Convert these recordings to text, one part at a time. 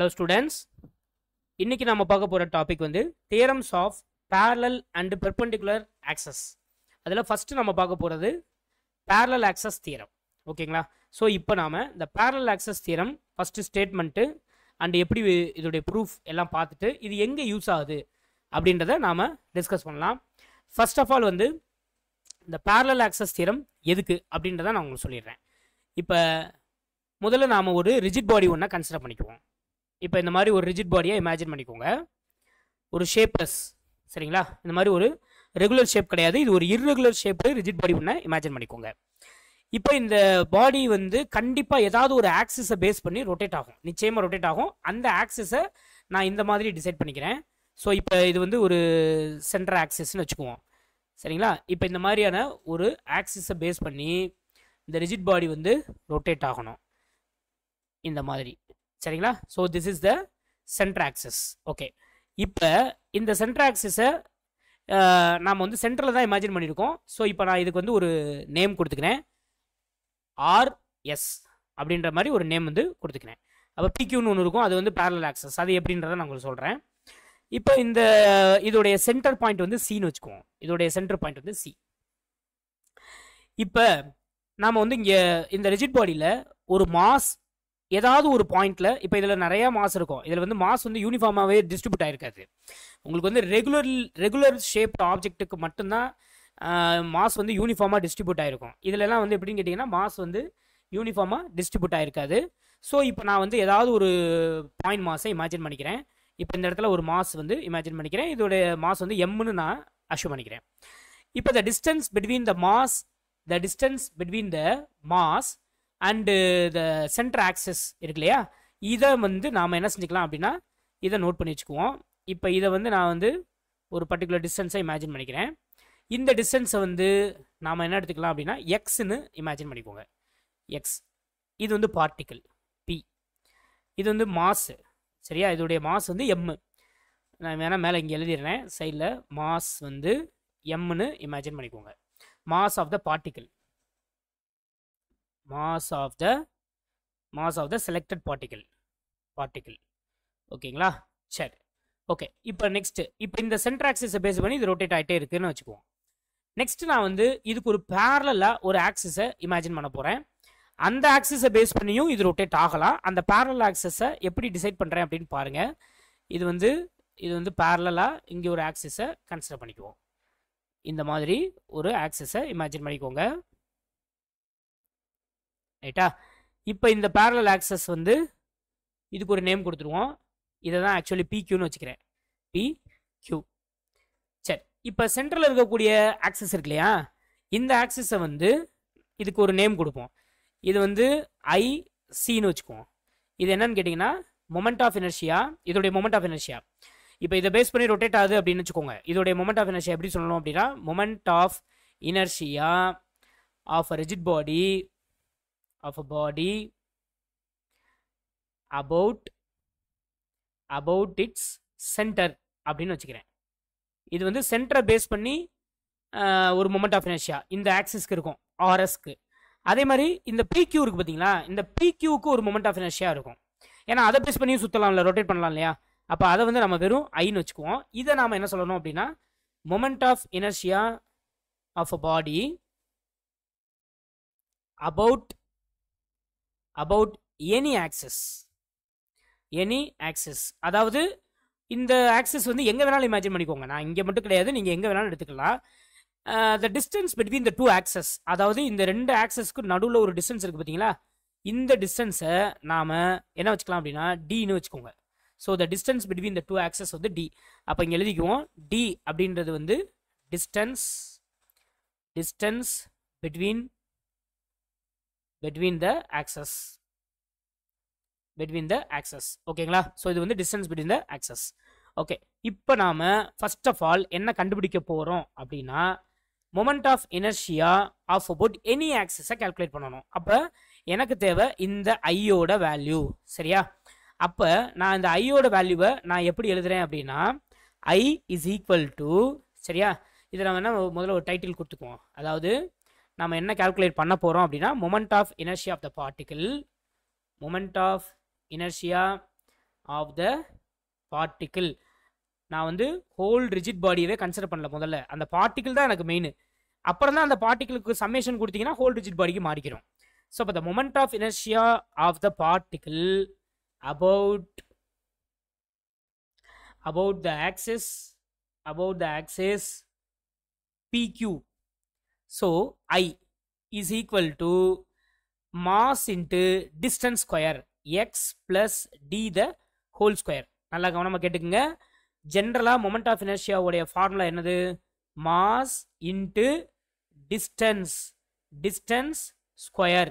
Hello students இன்றைக்கி நம்ம பார்க்க போகிற டாபிக் வந்து theorems of parallel and perpendicular axes அதில் ஃபஸ்ட்டு நம்ம பார்க்க போகிறது பேரலல் ஆக்சஸ் தியரம் ஓகேங்களா ஸோ இப்போ நாம் இந்த parallel axes theorem first statement and எப்படி இதோடைய ப்ரூஃப் எல்லாம் பார்த்துட்டு இது எங்கே யூஸ் ஆகுது அப்படின்றத நாம் டிஸ்கஸ் பண்ணலாம் ஃபர்ஸ்ட் ஆஃப் ஆல் வந்து இந்த பேரலல் ஆக்சஸ் தியரம் எதுக்கு அப்படின்றத நான் உங்களுக்கு சொல்லிடுறேன் இப்போ முதல்ல நாம் ஒரு ரிஜிட் பாடி ஒன்றை கன்சிடர் பண்ணிக்குவோம் இப்போ இந்த மாதிரி ஒரு ரிஜிட் பாடியை இமேஜின் பண்ணிக்கோங்க ஒரு ஷேப்லெஸ் சரிங்களா இந்த மாதிரி ஒரு ரெகுலர் ஷேப் கிடையாது இது ஒரு இர்ரெகுலர் ஷேப்பு ரிஜிட் பாடி ஒன்று இமேஜின் பண்ணிக்கோங்க இப்போ இந்த பாடி வந்து கண்டிப்பாக ஏதாவது ஒரு ஆக்சிஸை பேஸ் பண்ணி ரொட்டேட் ஆகும் நிச்சயமாக ரொட்டேட் ஆகும் அந்த ஆக்சிஸை நான் இந்த மாதிரி டிசைட் பண்ணிக்கிறேன் ஸோ இப்போ இது வந்து ஒரு சென்டர் ஆக்சிஸ்ன்னு வச்சுக்குவோம் சரிங்களா இப்போ இந்த மாதிரியான ஒரு ஆக்சிஸை பேஸ் பண்ணி இந்த ரிஜிட் பாடி வந்து ரொட்டேட் ஆகணும் இந்த மாதிரி சரிங்களா so this is the central axis okay இப்போ இந்த சென்ட்ரல் ஆக்சிஸை நாம் வந்து சென்டரில் தான் இமேஜின் பண்ணியிருக்கோம் ஸோ இப்போ நான் இதுக்கு வந்து ஒரு நேம் கொடுத்துக்கிறேன் ஆர்எஸ் அப்படின்ற மாதிரி ஒரு நேம் வந்து கொடுத்துக்கிறேன் அப்போ பிக்யூன்னு ஒன்று இருக்கும் அது வந்து பேரல் ஆக்சஸ் அது எப்படின்றத நான் உங்களுக்கு சொல்கிறேன் இப்போ இந்த இதோடைய சென்டர் பாயிண்ட் வந்து சின்னு வச்சுக்குவோம் இதோடைய சென்டர் பாயிண்ட் வந்து சி இப்போ நாம் வந்து இங்கே இந்த ரிஜிட் பாடியில் ஒரு மாஸ் ஏதாவது ஒரு பாயிண்ட்ல இப்போ இதில் நிறைய மாஸ் இருக்கும் இதில் வந்து மாஸ் வந்து யூனிஃபார்மாகவே டிஸ்ட்ரிபியூட் ஆயிருக்காது உங்களுக்கு வந்து ரெகுலர் ரெகுலர் ஷேப் ஆப்ஜெக்ட்டுக்கு மட்டும்தான் மாஸ் வந்து யூனிஃபார்மாக டிஸ்ட்ரிபியூட் ஆயிருக்கும் இதிலெல்லாம் வந்து எப்படின்னு கேட்டிங்கன்னா மாஸ் வந்து யூனிஃபார்மாக டிஸ்ட்ரிபியூட் ஆயிருக்காது ஸோ இப்போ நான் வந்து ஏதாவது ஒரு பாயிண்ட் மாஸை இமேஜின் பண்ணிக்கிறேன் இப்போ இந்த இடத்துல ஒரு மாஸ் வந்து இமேஜின் பண்ணிக்கிறேன் இதோடைய மாஸ் வந்து எம்னு நான் அஷ்யூம் பண்ணிக்கிறேன் இப்போ the distance between the mass the distance between the mass and இந்த சென்டர் ஆக்சஸ் இருக்கு இல்லையா இதை வந்து நாம் என்ன செஞ்சுக்கலாம் அப்படின்னா இதை நோட் பண்ணி வச்சுக்குவோம் இப்போ இதை வந்து நான் வந்து ஒரு பர்டிகுலர் டிஸ்டன்ஸை இமேஜின் பண்ணிக்கிறேன் இந்த டிஸ்டன்ஸை வந்து நாம் என்ன எடுத்துக்கலாம் அப்படின்னா எக்ஸ்னு இமேஜின் பண்ணிக்கோங்க எக்ஸ் இது வந்து பார்ட்டிக்கிள் பி இது வந்து மாஸு சரியா இதோடைய மாஸ் வந்து எம்மு நான் வேணால் மேலே இங்கே எழுதிடுறேன் சைடில் மாஸ் வந்து எம்முன்னு இமேஜின் பண்ணிக்கோங்க mass of the particle mass of the mass of the selected particle particle ஓகேங்களா சரி ஓகே இப்போ நெக்ஸ்ட்டு இப்போ இந்த சென்டர் ஆக்சிஸை பேஸ் பண்ணி இது ரொட்டேட் ஆகிட்டே இருக்குன்னு வச்சுக்குவோம் நெக்ஸ்ட் நான் வந்து இதுக்கு ஒரு பேரலாக ஒரு ஆக்சிஸை இமேஜின் பண்ண போகிறேன் அந்த ஆக்சிஸை பேஸ் பண்ணியும் இது ரொட்டேட் ஆகலாம் அந்த பேரல் ஆக்சஸை எப்படி டிசைட் பண்ணுறேன் அப்படின்னு பாருங்கள் இது வந்து இது வந்து பேரலாக இங்கே ஒரு ஆக்சிஸை கன்சிடர் பண்ணிக்குவோம் இந்த மாதிரி ஒரு ஆக்சஸை இமேஜின் பண்ணிக்கோங்க ரைட்டா இப்போ இந்த பேரலல் ஆக்சஸ் வந்து இதுக்கு ஒரு நேம் கொடுத்துருவோம் இதை தான் ஆக்சுவலி பிக்யூன்னு வச்சுக்கிறேன் பி கியூ சரி இப்போ சென்ட்ரலில் இருக்கக்கூடிய ஆக்சஸ் இருக்கு இல்லையா இந்த ஆக்சஸை வந்து இதுக்கு ஒரு நேம் கொடுப்போம் இது வந்து ஐ சின்னு வச்சுக்குவோம் இது என்னன்னு கேட்டிங்கன்னா மொமெண்ட் ஆஃப் எனர்ஜியா இதோடைய மொமெண்ட் ஆஃப் எனர்ஜியா இப்போ இதை பேஸ் பண்ணி ரொட்டேட் ஆகுது அப்படின்னு வச்சுக்கோங்க இதோடைய மொமெண்ட் ஆஃப் எனர்ஜியா எப்படி சொல்லணும் அப்படின்னா moment of inertia of a rigid body of a body about about its centre அப்படின்னு வச்சுக்கிறேன் இது வந்து சென்டரை பேஸ் பண்ணி ஒரு மொமெண்ட் ஆஃப் இனர்ஷியா இந்த ஆக்சிஸ்க்கு இருக்கும் ஆர்எஸ்க்கு அதே மாதிரி இந்த பிக்யூ இருக்கு பார்த்தீங்களா இந்த பிக்யூக்கு ஒரு மொமெண்ட் ஆஃப் இனர்ஷியா இருக்கும் ஏன்னா அதை பேஸ் பண்ணியும் சுற்றலாம்ல ரொட்டேட் பண்ணலாம் இல்லையா அப்போ அதை வந்து நம்ம வெறும் ஐன்னு வச்சுக்குவோம் இதை நாம் என்ன சொல்லணும் அப்படின்னா moment of inertia of a body about about any axes any axes அதாவது இந்த ஆக்சஸ் வந்து எங்கே வேணாலும் இமேஜின் பண்ணிக்கோங்க நான் இங்கே மட்டும் கிடையாது நீங்கள் எங்கே வேணாலும் எடுத்துக்கலாம் the distance between the two axes அதாவது இந்த ரெண்டு ஆக்சஸ்க்கு நடுவில் ஒரு டிஸ்டன்ஸ் இருக்குது பார்த்தீங்களா இந்த டிஸ்டன்ஸை நாம் என்ன வச்சுக்கலாம் அப்படின்னா டின்னு வச்சுக்கோங்க so the distance between the two axes வந்து டி அப்போ இங்கே எழுதிக்குவோம் டி அப்படின்றது வந்து distance distance between between the axis between the axis ஓகேங்களா ஸோ இது வந்து distance between the axes okay இப்போ நாம் ஃபர்ஸ்ட் ஆஃப் ஆல் என்ன கண்டுபிடிக்க போகிறோம் அப்படின்னா moment of inertia of about any ஆக்சஸை கால்குலேட் பண்ணணும் அப்போ எனக்கு தேவை இந்த ஐயோட வேல்யூ சரியா அப்போ நான் இந்த ஐயோட வேல்யூவை நான் எப்படி எழுதுறேன் அப்படின்னா ஐ இஸ் ஈக்குவல் டு சரியா இதை நம்ம என்ன முதல்ல ஒரு டைட்டில் கொடுத்துக்குவோம் அதாவது நம்ம என்ன கால்குலேட் பண்ண போகிறோம் அப்படின்னா moment of inertia of the particle moment of inertia of the particle நான் வந்து ஹோல் ரிஜிட் பாடியவே கன்சிடர் பண்ணல முதல்ல அந்த பார்ட்டிக்கிள் தான் எனக்கு மெயின் அப்புறம் தான் அந்த பார்ட்டிகளுக்கு சம்மேஷன் கொடுத்தீங்கன்னா ஹோல் ரிஜிட் பாடிக்கு மாறிக்கிறோம் ஸோ இப்போ the moment of inertia of the particle about about the axes about the P Q So, I is equal to mass into distance square x plus d the whole square. நல்லா கவனமாக கேட்டுக்குங்க ஜென்ரலாக moment of இனர்ஷியாவுடைய formula என்னது mass into distance distance square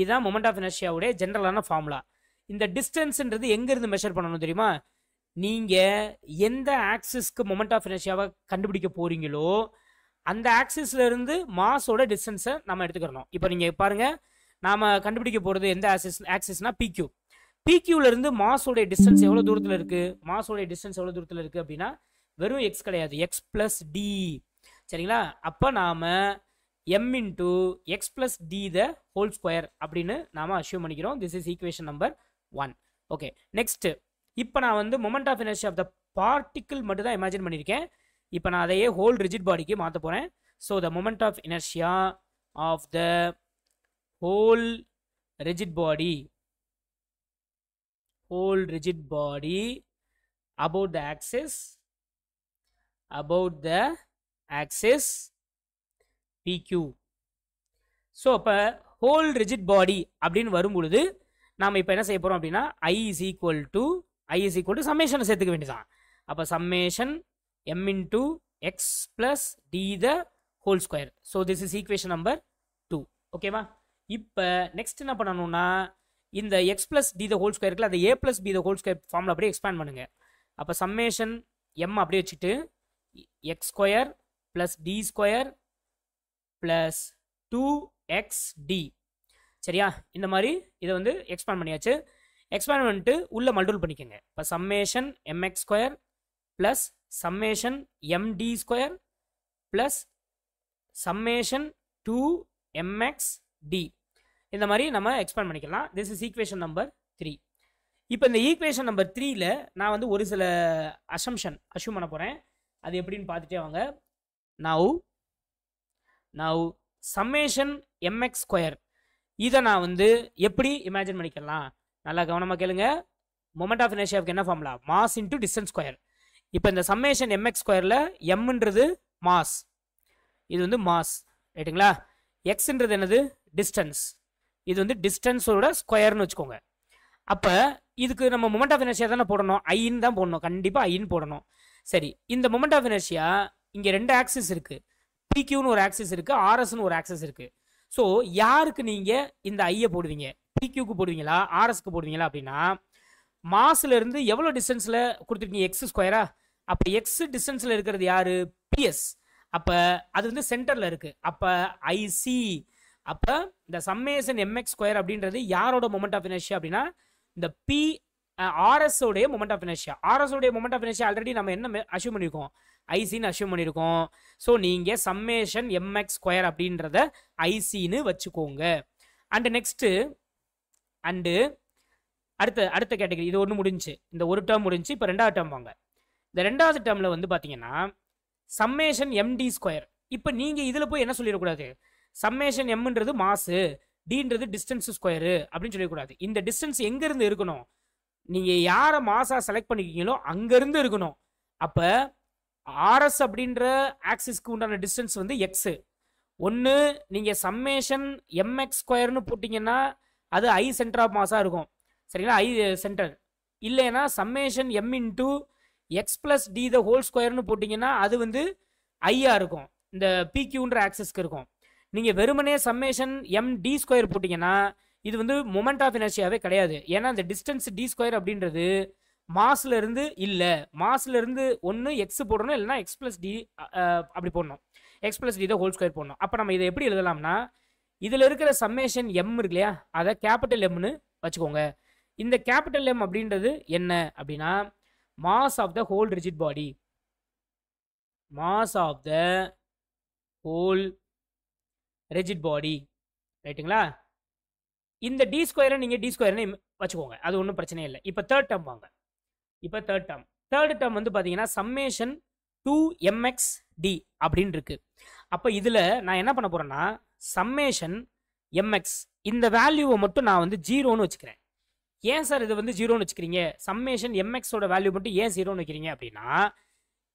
இதுதான் moment of இனர்ஷியாவுடைய ஜென்ரலான formula இந்த டிஸ்டன்ஸுன்றது எங்கேருந்து மெஷர் பண்ணணும் தெரியுமா நீங்கள் எந்த ஆக்சிஸ்க்கு மொமெண்ட் ஆஃப் இனர்ஷியாவை கண்டுபிடிக்க போகிறீங்களோ அந்த ஆக்சிஸ்ல இருந்து மாஸோட டிஸ்டன்ஸை நம்ம எடுத்துக்கிறணும் இப்போ நீங்கள் பாருங்க நாம கண்டுபிடிக்க போகிறது எந்த ஆக்சிஸ் ஆக்சிஸ்னா பிக்யூ பிக்யூல இருந்து மாஸோடைய டிஸ்டன்ஸ் எவ்வளோ தூரத்தில் இருக்கு மாஸோடைய டிஸ்டன்ஸ் எவ்வளோ தூரத்தில் இருக்கு அப்படின்னா வெறும் எக்ஸ் கிடையாது எக்ஸ் பிளஸ் டி சரிங்களா அப்போ நாம M into X plus D the whole square அப்படின்னு நாம் அஷ்யூம் பண்ணிக்கிறோம் this is equation number one okay next இப்போ நான் வந்து moment of energy of the particle மட்டும் தான் இமேஜின் பண்ணியிருக்கேன் இப்போ நான் அதையே ஹோல் ரிஜிட் பாடிக்கு மாற்ற போகிறேன் so the moment of inertia of the whole rigid body whole rigid body about the axis about the axes P Q so அப்போ ஹோல் ரிஜிட் பாடி அப்படின்னு வரும் பொழுது நாம் இப்போ என்ன செய்ய போகிறோம் அப்படின்னா I is equal to I is equal to சம்மேஷனை சேர்த்துக்க வேண்டியதான் அப்போ summation m into x plus d the whole square so this is equation number two ஓகேவா இப்போ நெக்ஸ்ட் என்ன பண்ணணும்னா இந்த X plus D the whole square ஸ்கொயருக்குள்ள அந்த A plus B the whole square ஃபார்மில் அப்படியே எக்ஸ்பேண்ட் பண்ணுங்கள் அப்போ சம்மேஷன் எம் அப்படியே வச்சுட்டு X square plus D square plus two X D சரியா இந்த மாதிரி இதை வந்து எக்ஸ்பேண்ட் பண்ணியாச்சு எக்ஸ்பேண்ட் பண்ணிட்டு உள்ளே மல்டூல் பண்ணிக்கோங்க இப்போ summation M X square plus summation md square plus summation 2 mx d இந்த மாதிரி நம்ம expand பண்ணிக்கலாம் this is equation number three இப்போ இந்த ஈக்குவேஷன் நம்பர் த்ரீல நான் வந்து ஒரு சில அசம்ஷன் assume பண்ண போகிறேன் அது எப்படின்னு பார்த்துட்டே வாங்க now now summation M X square இதை நான் வந்து எப்படி இமேஜின் பண்ணிக்கலாம் நல்லா கவனமாக moment மொமெண்ட் inertia என்ன formula mass into distance square இப்போ இந்த சம்மேஷன் எம்எக்ஸ் ஸ்கொயரில் எம்ன்றது மாஸ் இது வந்து மாஸ் ரைட்டுங்களா எக்ஸ்ன்றது என்னது டிஸ்டன்ஸ் இது வந்து டிஸ்டன்ஸோட ஸ்கொயர்னு வச்சுக்கோங்க அப்போ இதுக்கு நம்ம மொமெண்ட் ஆஃப் இனர்ஷியா தானே போடணும் ஐன்னு தான் போடணும் கண்டிப்பாக ஐன்னு போடணும் சரி இந்த மொமெண்ட் ஆஃப் எனர்ஜியா இங்கே ரெண்டு ஆக்சிஸ் இருக்குது பிக்யூன்னு ஒரு ஆக்சிஸ் இருக்குது ஆர்எஸ்னு ஒரு ஆக்சிஸ் இருக்குது ஸோ யாருக்கு நீங்கள் இந்த ஐயை போடுவீங்க பிக்யூக்கு போடுவீங்களா ஆர்எஸ்க்கு போடுவீங்களா அப்படின்னா மாஸ்லேருந்து எவ்வளோ டிஸ்டன்ஸில் கொடுத்துருக்கீங்க எக்ஸ் ஸ்கொயரா அப்போ எக்ஸ் டிஸ்டன்ஸில் இருக்கிறது யார் பிஎஸ் அப்போ அது வந்து சென்டரில் இருக்குது அப்போ ஐசி அப்போ இந்த சம்மேசன் எம்எக்ஸ் ஸ்கொயர் அப்படின்றது யாரோட மொமெண்ட் ஆஃப் இனர்ஷியா அப்படின்னா இந்த பி ஆர்எஸ் உடைய மொமெண்ட் ஆஃப் இனர்ஷியா ஆர்எஸ் உடைய மொமெண்ட் ஆஃப் இனர்ஷியா ஆல்ரெடி நம்ம என்ன அசீவ் பண்ணியிருக்கோம் ஐசின்னு அசீவ் பண்ணியிருக்கோம் ஸோ நீங்கள் சம்மேஷன் எம்எக்ஸ் ஸ்கொயர் அப்படின்றத ஐசின்னு வச்சுக்கோங்க அண்டு நெக்ஸ்ட்டு அண்டு அடுத்த அடுத்த கேட்டகரி இது ஒன்று முடிஞ்சு இந்த ஒரு டேர்ம் முடிஞ்சு இப்போ ரெண்டாவது டேர்ம் வாங்க இந்த ரெண்டாவது டேர்மில் வந்து பார்த்தீங்கன்னா சம்மேஷன் எம்டி ஸ்கொயர் இப்போ நீங்கள் இதில் போய் என்ன சொல்லிடக்கூடாது சம்மேஷன் எம்ன்றது மாசு டின்றது டிஸ்டன்ஸ் ஸ்கொயரு அப்படின்னு சொல்லிடக்கூடாது இந்த டிஸ்டன்ஸ் எங்கேருந்து இருக்கணும் நீங்கள் யாரை மாசாக செலக்ட் பண்ணிக்கிங்களோ அங்கேருந்து இருக்கணும் அப்போ ஆர்எஸ் அப்படின்ற ஆக்சிஸ்க்கு உண்டான டிஸ்டன்ஸ் வந்து எக்ஸு ஒன்று நீங்கள் சம்மேஷன் எம்எக்ஸ் ஸ்கொயர்னு போட்டிங்கன்னா அது ஐ சென்டர் ஆஃப் மாஸாக இருக்கும் சரிங்களா ஐ சென்டர் இல்லைன்னா summation M to X plus D the whole ஸ்கொயர்னு போட்டிங்கன்னா அது வந்து ஐயா இருக்கும் இந்த பிக்யூன்ற ஆக்சஸ்க்கு இருக்கும் நீங்கள் வெறுமனே சம்மேஷன் எம் டி ஸ்கொயர் போட்டிங்கன்னா இது வந்து மொமெண்ட் ஆஃப் எனர்ஜியாகவே கிடையாது ஏன்னா இந்த டிஸ்டன்ஸ் டி ஸ்கொயர் அப்படின்றது மாஸ்ல இருந்து இல்லை மாஸ்ல இருந்து ஒன்று எக்ஸ் போடணும் இல்லைனா எக்ஸ் பிளஸ் டி அப்படி போடணும் எக்ஸ் பிளஸ் டி தான் ஹோல் ஸ்கொயர் போடணும் அப்போ நம்ம இதை எப்படி எழுதலாம்னா இதில் இருக்கிற சம்மேஷன் எம் இருக்கு இல்லையா அதை கேபிட்டல் எம்னு வச்சுக்கோங்க இந்த கேபிட்டல் எம் அப்படின்றது என்ன அப்படின்னா mass of the whole rigid body mass of the whole rigid body ரைட்டுங்களா இந்த டி ஸ்கொயரை நீங்கள் டி ஸ்கொயர்னு வச்சுக்கோங்க அது ஒன்றும் பிரச்சனை இல்லை இப்போ தேர்ட் டேம் வாங்க இப்போ தேர்ட் டேம் தேர்ட் டேம் வந்து பார்த்தீங்கன்னா சம்மேஷன் டூ எம்எக்ஸ் டி அப்படின்னு இருக்கு அப்போ இதில் நான் என்ன பண்ண போகிறேன்னா சம்மேஷன் எம்எக்ஸ் இந்த வேல்யூவை மட்டும் நான் வந்து ஜீரோன்னு வச்சுக்கிறேன் ஏன் சார் இது வந்து ஜீரோன்னு வச்சுக்கிறீங்க சம்மேஷன் எம்எக்ஸோட வேல்யூ மட்டும் ஏன் ஜீரோன்னு வைக்கிறீங்க அப்படின்னா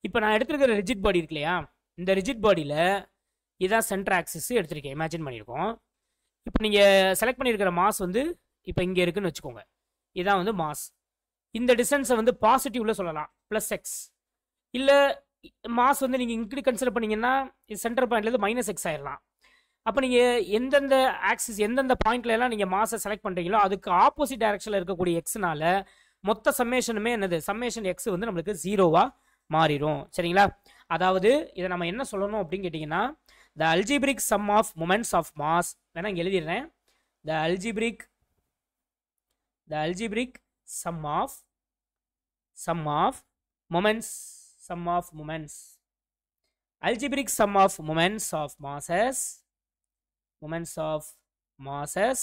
இப்போ நான் எடுத்துருக்கிற ரிஜிட் பாடி இருக்கு இல்லையா இந்த ரிஜிட் பாடியில் இதான் சென்டர் ஆக்சிஸ் எடுத்திருக்கேன் இமேஜின் பண்ணியிருக்கோம் இப்போ நீங்கள் செலக்ட் பண்ணியிருக்கிற மாஸ் வந்து இப்போ இங்கே இருக்குன்னு வச்சுக்கோங்க இதான் வந்து மாஸ் இந்த டிஸ்டன்ஸை வந்து பாசிட்டிவ்ல சொல்லலாம் ப்ளஸ் எக்ஸ் இல்லை மாஸ் வந்து நீங்கள் இங்கிட்டு கன்சிடர் இது சென்டர் பாயிண்ட்லேருந்து மைனஸ் எக்ஸ் ஆயிடலாம் அப்போ நீங்கள் எந்தெந்த ஆக்சிஸ் எந்தெந்த பாயிண்ட்ல எல்லாம் நீங்கள் மாசை செலக்ட் பண்ணுறீங்களோ அதுக்கு ஆப்போசிட் டைரக்ஷனில் இருக்கக்கூடிய எக்ஸ்னால மொத்த சம்மேஷனுமே என்னது சம்மேஷன் எக்ஸ் வந்து நம்மளுக்கு ஜீரோவாக மாறிடும் சரிங்களா அதாவது இதை நம்ம என்ன சொல்லணும் அப்படின்னு கேட்டிங்கன்னா the algebraic sum of moments of mass வேணா இங்கே எழுதிடுறேன் the algebraic the algebraic sum of sum of moments sum of moments algebraic sum of moments of masses moments of masses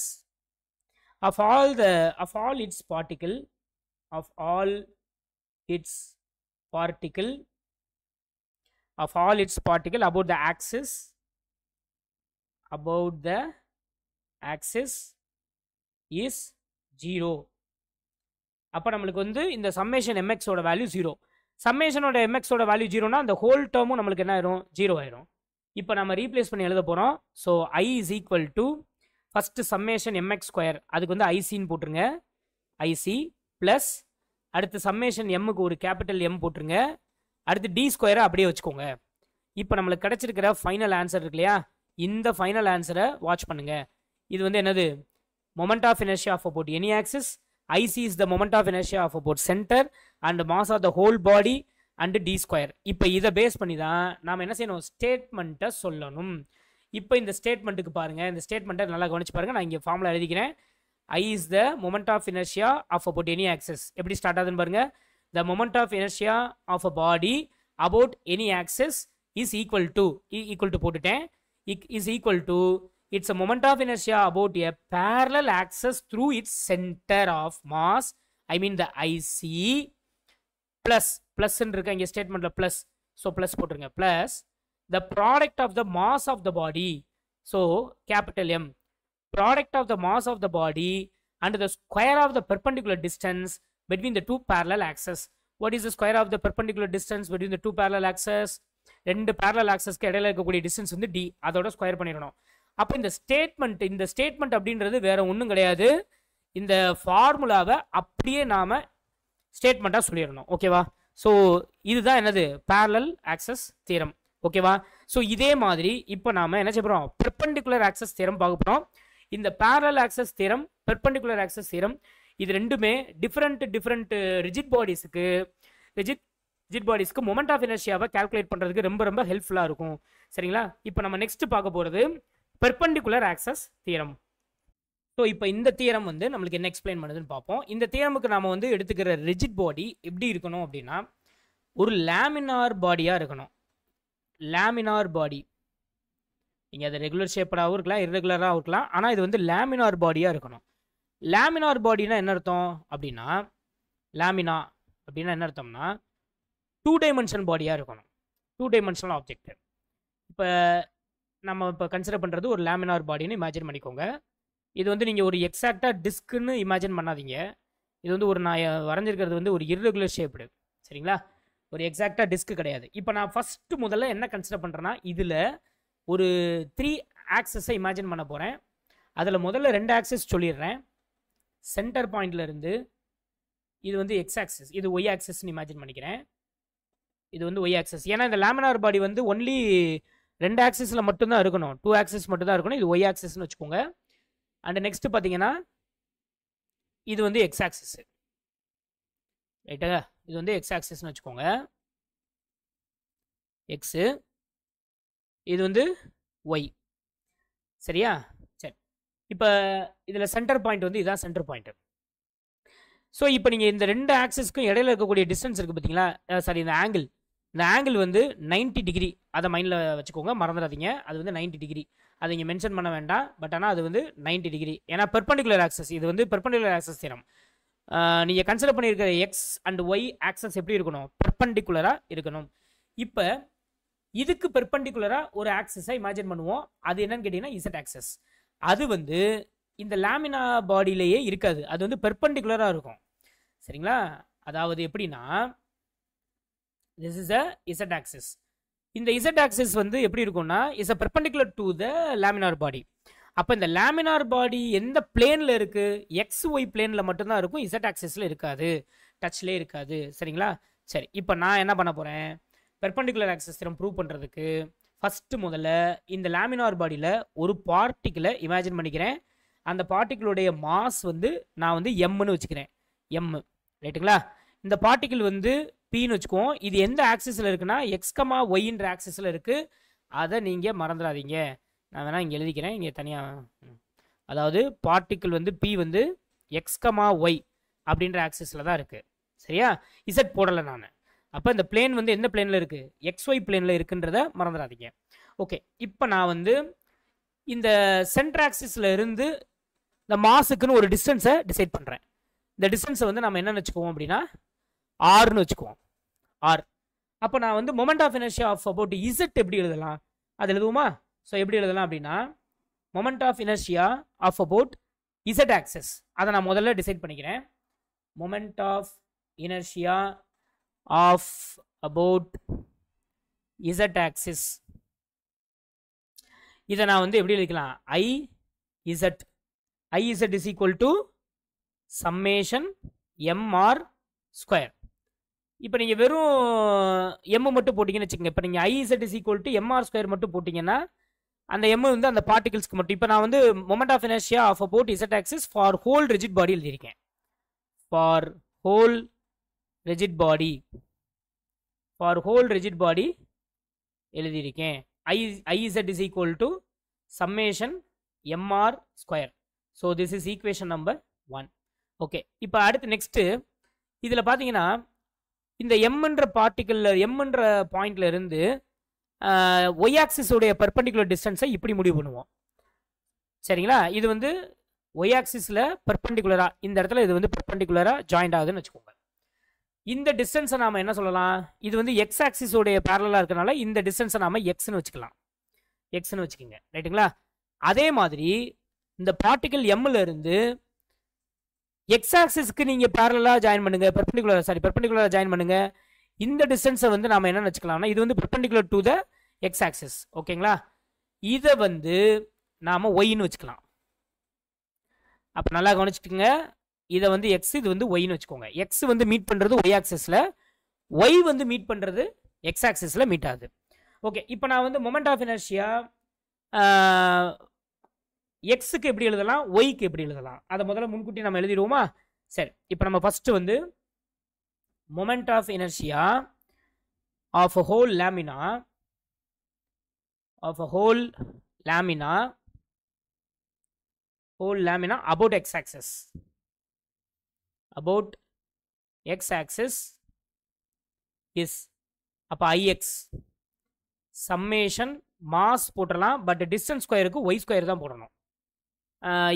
of all the of all its particle of all its particle of all its particle about the axis about the axis is 0 அப்போ நம்மளுக்கு வந்து இந்த summation எம்எக்ஸோட value zero சம்மேஷனோட எம்எக்ஸோட value ஜீரோனா அந்த whole டேர்மும் நம்மளுக்கு என்ன ஆயிரும் ஜீரோ ஆயிரும் இப்போ நம்ம ரீப்ளேஸ் பண்ணி எழுத போகிறோம் so I is equal to first summation M X square அதுக்கு வந்து ஐசின்னு போட்டுருங்க ஐசி ப்ளஸ் அடுத்து சம்மேஷன் எம்முக்கு ஒரு கேபிட்டல் எம் போட்டுருங்க அடுத்து டி ஸ்கொயரை அப்படியே வச்சுக்கோங்க இப்போ நம்மளுக்கு கிடச்சிருக்கிற ஃபைனல் ஆன்சர் இருக்கு இல்லையா இந்த ஃபைனல் ஆன்சரை வாட்ச் பண்ணுங்கள் இது வந்து என்னது moment of inertia of about any axis I C is the moment of inertia of about centre and mass of the whole body and D square இப்போ இதை பேஸ் பண்ணி தான் நாம் என்ன செய்யணும் ஸ்டேட்மெண்ட்டை சொல்லணும் இப்போ இந்த ஸ்டேட்மெண்ட்டுக்கு பாருங்கள் இந்த ஸ்டேட்மெண்ட்டை நல்லா கவனிச்சு பாருங்கள் நான் இங்கே ஃபார்மில் எழுதிக்கிறேன் I is the moment of inertia of about any axes எப்படி ஸ்டார்ட் ஆகுதுன்னு பாருங்கள் the moment of inertia of a body about any axes is equal to equal to போட்டுட்டேன் is equal to it's a moment of inertia about a parallel axes through its centre of mass I mean the I C plus ப்ளஸ்ன்னு இருக்கு இங்கே ஸ்டேட்மெண்ட்டில் plus so plus போட்டுருங்க plus the product of the mass of the body so capital M product of the mass of the body and the square of the perpendicular distance between the two parallel axes what is the square of the perpendicular distance between the two parallel axes ரெண்டு parallel ஆக்சஸ்க்கு இடையில இருக்கக்கூடிய distance வந்து D அதோட square பண்ணிடணும் அப்போ இந்த statement இந்த ஸ்டேட்மெண்ட் அப்படின்றது வேற ஒன்றும் கிடையாது இந்த ஃபார்முலாவை அப்படியே நாம் ஸ்டேட்மெண்ட்டாக சொல்லிடணும் ஓகேவா ஸோ இதுதான் என்னது பேரலல் ஆக்சஸ் தீரம் ஓகேவா ஸோ இதே மாதிரி இப்போ நாம் என்ன செய்ய பெர்பண்டிகுலர் ஆக்சஸ் தீரம் பார்க்க போகிறோம் இந்த parallel access theorem perpendicular access theorem இது ரெண்டுமே டிஃப்ரெண்ட் டிஃப்ரெண்ட் ரிஜிட் பாடிஸுக்கு ரிஜிட் ரிஜிட் பாடிஸ்க்கு மொமெண்ட் ஆஃப் இனர்ஷியாவை கால்குலேட் பண்ணுறதுக்கு ரொம்ப ரொம்ப ஹெல்ப்ஃபுல்லாக இருக்கும் சரிங்களா இப்போ நம்ம நெக்ஸ்ட் பார்க்க போகிறது பெர்பண்டிகுலர் ஆக்சஸ் தீரம் ஸோ இப்போ இந்த தீரம் வந்து நம்மளுக்கு என்ன எக்ஸ்பிளைன் பண்ணுதுன்னு பார்ப்போம் இந்த தீரமுக்கு நாம் வந்து எடுத்துக்கிற ரிஜிட் பாடி எப்படி இருக்கணும் அப்படின்னா ஒரு லேமினார் பாடியாக இருக்கணும் லேமினார் பாடி நீங்கள் அது ரெகுலர் ஷேப்படாகவும் இருக்கலாம் இரெகுலராகவும் இருக்கலாம் ஆனால் இது வந்து லேமினார் பாடியாக இருக்கணும் லேமினார் பாடினா என்ன அர்த்தம் அப்படின்னா லேமினா அப்படின்னா என்ன அர்த்தம்னா டூ டைமென்ஷன் பாடியாக இருக்கணும் டூ டைமென்ஷனல் ஆப்ஜெக்ட் இப்போ நம்ம இப்போ கன்சிடர் பண்ணுறது ஒரு லேமினார் பாடின்னு இமேஜின் பண்ணிக்கோங்க இது வந்து நீங்கள் ஒரு எக்ஸாக்டாக டிஸ்க்குன்னு இமேஜின் பண்ணாதீங்க இது வந்து ஒரு நான் வரைஞ்சிருக்கிறது வந்து ஒரு இர்ரெகுலர் ஷேப்டு சரிங்களா ஒரு எக்ஸாக்டாக டிஸ்க்கு கிடையாது இப்போ நான் ஃபஸ்ட்டு முதல்ல என்ன கன்சிடர் பண்ணுறேன்னா இதில் ஒரு த்ரீ ஆக்சஸை இமேஜின் பண்ண போகிறேன் அதில் முதல்ல ரெண்டு ஆக்சஸ் சொல்லிடுறேன் சென்டர் பாயிண்ட்லேருந்து இது வந்து எக்ஸ் ஆக்சஸ் இது ஒய் ஆக்சஸ்ன்னு இமேஜின் பண்ணிக்கிறேன் இது வந்து ஒய் ஆக்சஸ் ஏன்னா இந்த லேமினார் பாடி வந்து ஒன்லி ரெண்டு ஆக்சஸில் மட்டும்தான் இருக்கணும் டூ ஆக்சஸ் மட்டும்தான் இருக்கணும் இது ஒய் ஆக்சஸ்ன்னு வச்சுக்கோங்க அண்ட் நெக்ஸ்ட் பார்த்தீங்கன்னா இது வந்து எக்ஸ் ஆக்சிஸு ரைட்டா இது வந்து எக்ஸ் ஆக்சிஸ்னு வச்சுக்கோங்க எக்ஸு இது வந்து ஒய் சரியா சரி இப்போ இதில் சென்டர் பாயிண்ட் வந்து இதுதான் சென்டர் பாயிண்ட்டு ஸோ இப்போ நீங்கள் இந்த ரெண்டு ஆக்சஸ்க்கும் இடையில இருக்கக்கூடிய டிஸ்டன்ஸ் இருக்குது பார்த்தீங்களா சாரி இந்த ஆங்கிள் இந்த ஆங்கிள் வந்து நைன்ட்டி டிகிரி அதை மைண்டில் வச்சுக்கோங்க மறந்துடாதீங்க அது வந்து நைன்ட்டி டிகிரி அதை இங்கே மென்ஷன் பண்ண வேண்டாம் பட் ஆனால் அது வந்து நைன்டி டிகிரி ஏன்னா பெர்பண்டிகுலர் ஆக்சஸ் இது வந்து பெர்பண்டிகுலர் ஆக்சஸ் தினம் நீங்கள் கன்சிடர் பண்ணியிருக்கிற எக்ஸ் அண்ட் ஒய் ஆக்சஸ் எப்படி இருக்கணும் பெர்பண்டிகுலராக இருக்கணும் இப்போ இதுக்கு பெர்பண்டிகுலராக ஒரு ஆக்சஸை இமேஜின் பண்ணுவோம் அது என்னன்னு கேட்டிங்கன்னா இசட் ஆக்சஸ் அது வந்து இந்த லேமினா பாடியிலேயே இருக்காது அது வந்து பெர்பண்டிகுலராக இருக்கும் சரிங்களா அதாவது எப்படின்னா this is a Z axes இந்த இசட் ஆக்சிஸ் வந்து எப்படி இருக்கும்னா is a perpendicular to the laminar body அப்போ இந்த லேமினார் பாடி எந்த பிளேனில் இருக்குது எக்ஸ் ஒய் பிளேனில் மட்டும்தான் இருக்கும் இசட் ஆக்சிஸில் இருக்காது டச்லேயே இருக்காது சரிங்களா சரி இப்போ நான் என்ன பண்ண போகிறேன் பெர்பண்டிகுலர் ஆக்சிஸ் திறம் ப்ரூவ் பண்ணுறதுக்கு ஃபஸ்ட்டு முதல்ல இந்த லேமினார் பாடியில் ஒரு பார்ட்டிக்கிளை இமேஜின் பண்ணிக்கிறேன் அந்த பார்ட்டிக்கிளுடைய மாஸ் வந்து நான் வந்து எம்முன்னு வச்சுக்கிறேன் எம்மு ரைட்டுங்களா இந்த பார்ட்டிக்கிள் வந்து பின்னு வச்சுக்குவோம் இது எந்த ஆக்சிஸில் இருக்குன்னா எக்ஸ்கமா ஒய்ன்ற ஆக்சிஸில் இருக்குது அதை நீங்கள் மறந்துடாதீங்க நான் வேணால் இங்கே எழுதிக்கிறேன் இங்கே தனியாக அதாவது பார்ட்டிக்கிள் வந்து பி வந்து எக்ஸ்கமா ஒய் அப்படின்ற ஆக்சிஸில் தான் இருக்குது சரியா இசட் போடலை நான் அப்போ இந்த பிளேன் வந்து எந்த பிளேனில் இருக்குது எக்ஸ் ஒய் பிளேனில் இருக்குன்றத மறந்துடாதீங்க ஓகே இப்போ நான் வந்து இந்த சென்டர் ஆக்சிஸில் இருந்து இந்த மாசுக்குன்னு ஒரு டிஸ்டன்ஸை டிசைட் பண்ணுறேன் இந்த டிஸ்டன்ஸை வந்து நம்ம என்ன வச்சுக்குவோம் அப்படின்னா ஆர்னு வச்சுக்குவோம் ஆர் அப்போ நான் வந்து moment of inertia of about Z எப்படி எழுதலாம் அது எழுதுவோமா ஸோ எப்படி எழுதலாம் அப்படின்னா moment of inertia of about Z axis அதை நான் முதல்ல டிசைட் பண்ணிக்கிறேன் moment of inertia of about Z axis இதை நான் வந்து எப்படி எழுதிக்கலாம் I Z I Z is equal to summation M R square இப்போ நீங்கள் வெறும் எம் மட்டும் போட்டிங்கன்னு வச்சுக்கோங்க இப்போ நீங்கள் I Z is equal to M R square மட்டும் போட்டிங்கன்னா அந்த எம் வந்து அந்த பார்ட்டிகல்ஸ்க்கு மட்டும் இப்போ நான் வந்து moment of inertia of about Z axis for whole rigid body எழுதியிருக்கேன் for whole rigid body for whole rigid body எழுதியிருக்கேன் I I Z is equal to summation M R square so this is equation number one okay இப்போ அடுத்து next இதில் பார்த்தீங்கன்னா இந்த எம்ன்ற பார்ட்டிக்கல்ல எம்ன்ற பாயிண்ட்ல இருந்து ஒய் ஆக்சிஸ் உடைய பர்பண்டிகுலர் டிஸ்டன்ஸை இப்படி முடிவு பண்ணுவோம் சரிங்களா இது வந்து ஒய் ஆக்சிஸில் பர்பண்டிகுலராக இந்த இடத்துல இது வந்து பர்பண்டிகுலராக ஜாயிண்ட் ஆகுதுன்னு வச்சுக்கோங்க இந்த டிஸ்டன்ஸை நாம் என்ன சொல்லலாம் இது வந்து எக்ஸ் ஆக்சிஸோடைய பேரலாக இருக்கனால இந்த டிஸ்டன்ஸை நாம் எக்ஸ்னு வச்சுக்கலாம் எக்ஸ்னு வச்சுக்கோங்க ரைட்டுங்களா அதே மாதிரி இந்த பார்ட்டிக்கல் எம்மில் இருந்து எக்ஸ் ஆக்சிஸ்க்கு நீங்கள் பேரலாக ஜாயின் பண்ணுங்கள் பெர்பெண்டிகுலர் சாரி பெர்பெண்டிகுலராக ஜாயின் பண்ணுங்கள் இந்த டிஸ்டன்ஸை வந்து நாம் என்ன நினச்சிக்கலாம்னா இது வந்து perpendicular to the X axis ஓகேங்களா இதை வந்து நாம் ஒயின்னு வச்சுக்கலாம் அப்போ நல்லா கவனிச்சுட்டுங்க இதை வந்து எக்ஸ் இது வந்து ஒயின்னு வச்சுக்கோங்க எக்ஸ் வந்து மீட் பண்ணுறது ஒய் ஆக்சஸில் ஒய் வந்து மீட் பண்ணுறது எக்ஸ் ஆக்சஸில் மீட் ஆகுது ஓகே இப்போ நான் வந்து மொமெண்ட் ஆஃப் இனர்ஷியா எக்ஸுக்கு எப்படி எழுதலாம் ஒய்க்கு எப்படி எழுதலாம் அதை முதல்ல முன்கூட்டி நம்ம எழுதிடுவோமா சரி இப்போ நம்ம ஃபஸ்ட்டு வந்து moment of inertia of a whole lamina of a whole lamina whole lamina about X axis about X axis is அப்போ ஐஎக்ஸ் சம்மேஷன் மாஸ் போட்டலாம் பட் டிஸ்டன்ஸ் ஸ்கொயருக்கு ஒய் ஸ்கொயர் தான் போடணும்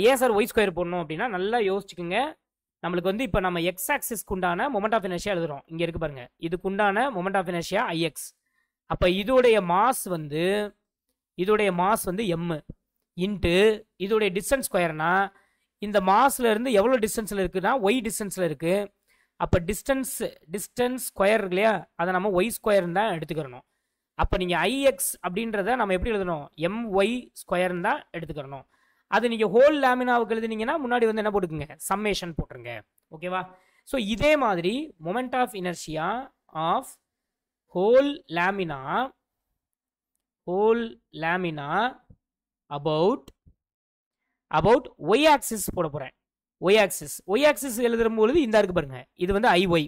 ஏன் சார் ஒய் ஸ்கொயர் போடணும் அப்படின்னா நல்லா யோசிச்சுக்கோங்க நம்மளுக்கு வந்து இப்போ நம்ம எக்ஸ் ஆக்சிஸ்க்கு உண்டான மொமெண்ட் ஆஃப் இனர்ஷியா எழுதுறோம் இங்கே இருக்கு பாருங்க இதுக்கு உண்டான மொமெண்ட் ஆஃப் இனர்ஷியா ஐஎக்ஸ் அப்போ இதோடைய மாஸ் வந்து இதோடைய மாஸ் வந்து எம்மு இன்ட்டு இதோடைய டிஸ்டன்ஸ் ஸ்கொயர்னா இந்த மாஸ்ல இருந்து எவ்வளோ டிஸ்டன்ஸில் இருக்குன்னா ஒய் டிஸ்டன்ஸில் இருக்குது அப்போ டிஸ்டன்ஸ் டிஸ்டன்ஸ் ஸ்கொயர் இருக்கு இல்லையா அதை நம்ம ஒய் ஸ்கொயர்னு தான் எடுத்துக்கிறணும் அப்போ நீங்கள் ஐஎக்ஸ் அப்படின்றத நம்ம எப்படி எழுதணும் எம் ஒய் ஸ்கொயர்னு தான் எடுத்துக்கிறணும் அது நீங்கள் ஹோல் லேமினாவுக்கு எழுதுனீங்கன்னா முன்னாடி வந்து என்ன போட்டுக்குங்க சம்மேஷன் போட்டுருங்க ஓகேவா ஸோ இதே மாதிரி moment of inertia of whole lamina whole lamina about about Y axis போட போகிறேன் ஒய் ஆக்சிஸ் ஒய் ஆக்சிஸ் எழுதுற பொழுது இந்த இருக்கு பாருங்க இது வந்து ஐஒய்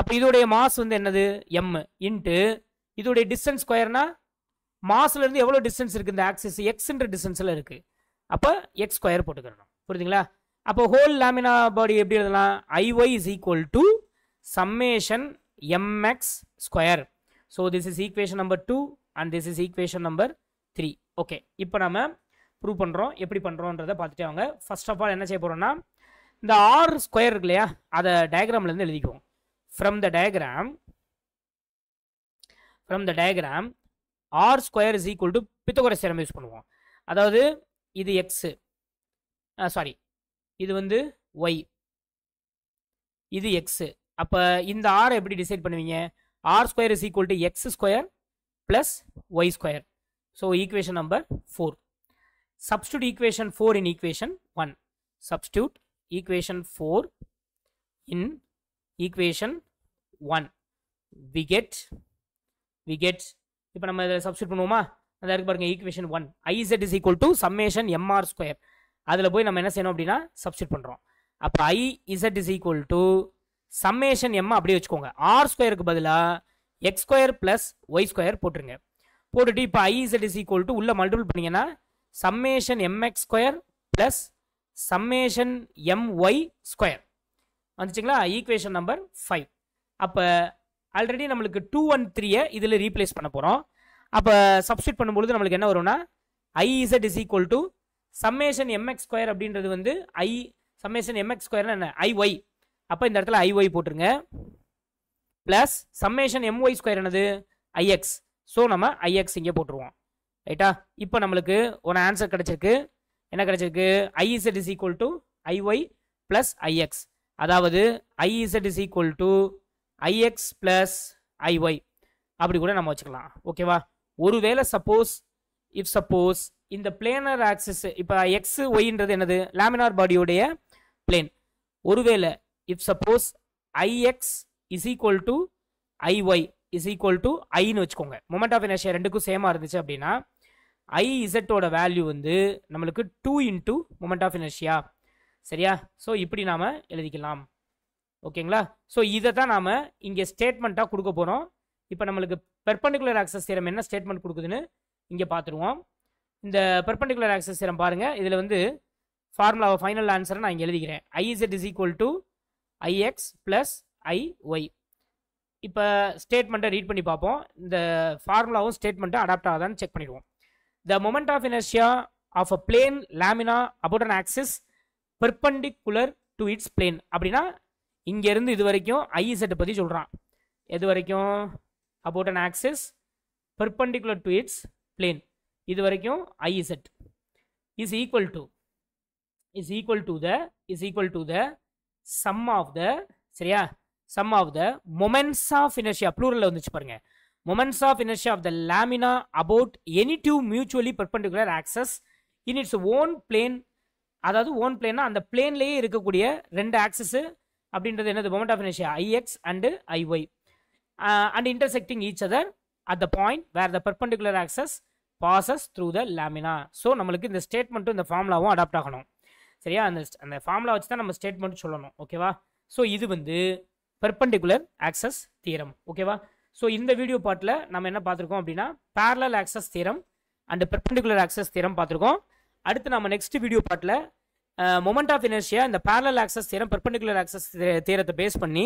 அப்போ இதோடைய மாஸ் வந்து என்னது எம் இன்ட்டு இதோடைய டிஸ்டன்ஸ் ஸ்கொயர்னா மாஸ்லேருந்து எவ்வளோ டிஸ்டன்ஸ் இருக்குது இந்த ஆக்சிஸ் எக்ஸ்ன்ற டிஸ்டன்ஸில் இருக்குது அப்போ எக்ஸ் ஸ்கொயர் போட்டுக்கிறணும் புரியுதுங்களா அப்போ ஹோல் லேமினா பாடி எப்படி எழுதலாம் I Y is equal to summation M X square so this is equation number two and this is equation number three okay இப்போ நம்ம ப்ரூவ் பண்ணுறோம் எப்படி பண்ணுறோன்றத பார்த்துட்டு அவங்க ஃபர்ஸ்ட் ஆஃப் ஆல் என்ன செய்ய போகிறோம்னா இந்த ஆர் ஸ்கொயர் இருக்கு இல்லையா அதை டயக்ராம்லேருந்து எழுதிக்குவோம் from the diagram from the diagram R square is equal to Pythagoras theorem use பண்ணுவோம் அதாவது இது எக்ஸு சாரி இது வந்து ஒய் இது எக்ஸு அப்போ இந்த ஆரை எப்படி டிசைட் பண்ணுவீங்க R square is equal to X square plus Y square so equation number four substitute equation four in equation one substitute equation four in equation one we get இப்போ நம்ம இதில் substitute பண்ணுவோமா அந்த இருக்கு பாருங்க equation one I Z is equal to summation M R square அதில் போய் நம்ம என்ன செய்யணும் அப்படின்னா சப்ஸ்டியூட் பண்ணுறோம் அப்போ I Z is equal to summation M அப்படியே வச்சுக்கோங்க ஆர் ஸ்கொயருக்கு பதிலாக X square plus Y square போட்டுருங்க போட்டுட்டு இப்போ I Z is equal to உள்ளே மல்டிபிள் பண்ணிங்கன்னா summation M X square plus summation M Y square வந்துச்சிங்களா ஈக்குவேஷன் நம்பர் ஃபைவ் அப்போ ஆல்ரெடி நம்மளுக்கு டூ ஒன் த்ரீயை இதில் ரீப்ளேஸ் பண்ண போகிறோம் அப்போ சப்ஸ்டியூட் பண்ணும்பொழுது நம்மளுக்கு என்ன வரும்னா I Z is equal to summation M X square அப்படின்றது வந்து ஐ சம்மேஷன் எம்எக்ஸ் ஸ்கொயர்னா என்ன ஐஒய் அப்போ இந்த இடத்துல ஐஒய் போட்டுருங்க ப்ளஸ் சம்மேஷன் எம்ஒய் ஸ்கொயர் என்னது ஐஎக்ஸ் ஸோ நம்ம ஐஎக்ஸ் இங்கே போட்டுருவோம் ரைட்டா இப்போ நம்மளுக்கு ஒன்று ஆன்சர் கிடச்சிருக்கு என்ன கிடச்சிருக்கு I Z is equal to I Y plus I X அதாவது I Z is equal to I X plus I Y அப்படி கூட நம்ம வச்சுக்கலாம் ஓகேவா ஒருவேளை சப்போஸ் இஃப் சப்போஸ் இந்த பிளேனர் ஆக்சிஸ் இப்போ எக்ஸ் ஒய்ன்றது என்னது லேமினார் பாடியோடைய பிளேன் ஒருவேளை if suppose I X is equal to Y is equal to ஐன்னு வச்சுக்கோங்க மொமெண்ட் ஆஃப் இனர்ஷியா ரெண்டுக்கும் சேமாக இருந்துச்சு அப்படின்னா ஐ இசட்டோட வேல்யூ வந்து நம்மளுக்கு two into moment of inertia சரியா ஸோ இப்படி நாம் எழுதிக்கலாம் ஓகேங்களா ஸோ இதை தான் நாம் இங்கே ஸ்டேட்மெண்ட்டாக கொடுக்க போகிறோம் இப்போ நம்மளுக்கு பெர்பண்டிகுலர் ஆக்சஸ் சீரம் என்ன ஸ்டேட்மெண்ட் கொடுக்குதுன்னு இங்கே பார்த்துருவோம் இந்த பெர்பண்டிகுலர் ஆக்சஸ் சீரம் பாருங்கள் இதில் வந்து ஃபார்முலாவை ஃபைனல் ஆன்சரை நான் இங்கே எழுதிக்கிறேன் I Z is equal to I X plus I Y இப்போ ஸ்டேட்மெண்ட்டை ரீட் பண்ணி பார்ப்போம் இந்த ஃபார்முலாவும் ஸ்டேட்மெண்ட்டை அடாப்ட் ஆகாதான்னு செக் பண்ணிடுவோம் the moment of inertia of a plane lamina about an axis perpendicular to its plane அப்படின்னா இங்கேருந்து இது வரைக்கும் ஐஇசெட்டை பற்றி சொல்கிறான் எது வரைக்கும் about an axis perpendicular to its plane இது வரைக்கும் iz is equal to is equal to the is equal to the sum of the சரியா sum of the moments of inertia plural வந்துச்சு பாருங்க moments of inertia of the lamina about any two mutually perpendicular axis in its own plane அதாவது own பிளேன்னா அந்த பிளேன்லேயே இருக்கக்கூடிய ரெண்டு axis அப்படின்றது என்னது moment of inertia I X and I Y and uh, intersecting intersecting other at the point point the the axis passes through the lamina so நம்மளுக்கு இந்த ஸ்டேட்மெண்ட்டும் இந்த ஃபார்முலாவும் அடாப்ட் ஆகணும் சரியா அந்த அந்த ஃபார்முலா வச்சு தான் நம்ம ஸ்டேட்மெண்ட் சொல்லணும் ஓகேவா ஸோ இது வந்து பெர்பண்டிகுலர் ஆக்சஸ் தீரம் ஓகேவா ஸோ இந்த வீடியோ பாட்டில் நம்ம என்ன பார்த்துருக்கோம் அப்படின்னா parallel access theorem and perpendicular access theorem பார்த்துருக்கோம் அடுத்து நம்ம நெக்ஸ்ட் வீடியோ பாட்டில் மொமெண்ட் ஆஃப் இனர்ஷியா இந்த parallel access theorem perpendicular axis தீரத்தை பேஸ் பண்ணி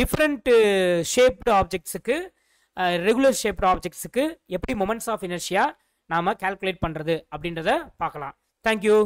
டிஃப்ரெண்ட் ஷேப்டு ஆப்ஜெக்ட்ஸுக்கு ரெகுலர் ஷேப்டு ஆப்ஜெக்ட்ஸுக்கு எப்படி மொமெண்ட்ஸ் ஆஃப் இனர்ஷியா நாம் கால்குலேட் பண்ணுறது அப்படின்றத பார்க்கலாம் தேங்க்யூ